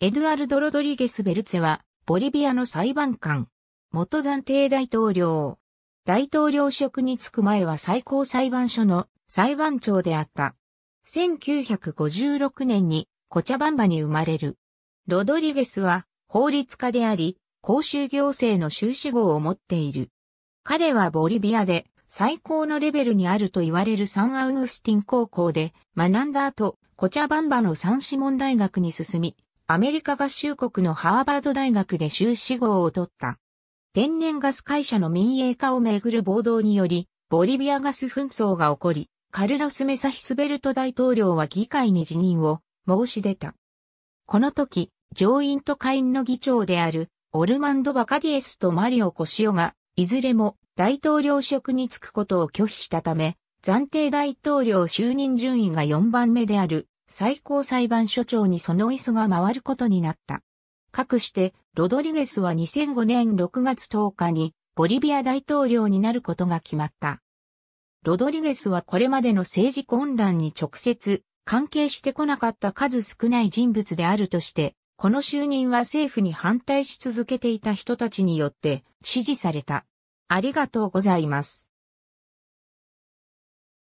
エドゥアルド・ロドリゲス・ベルツェは、ボリビアの裁判官、元暫定大統領。大統領職に就く前は最高裁判所の裁判長であった。1956年にコチャバンバに生まれる。ロドリゲスは法律家であり、公衆行政の修士号を持っている。彼はボリビアで最高のレベルにあると言われるサンアウグスティン高校で学んだ後、コチャバンバのサンシモン大学に進み、アメリカ合衆国のハーバード大学で修士号を取った。天然ガス会社の民営化をめぐる暴動により、ボリビアガス紛争が起こり、カルロス・メサヒスベルト大統領は議会に辞任を申し出た。この時、上院と下院の議長である、オルマンド・バカディエスとマリオ・コシオが、いずれも大統領職に就くことを拒否したため、暫定大統領就任順位が4番目である最高裁判所長にその椅子が回ることになった。かくして、ロドリゲスは2005年6月10日に、ボリビア大統領になることが決まった。ロドリゲスはこれまでの政治混乱に直接関係してこなかった数少ない人物であるとして、この就任は政府に反対し続けていた人たちによって支持された。ありがとうございます。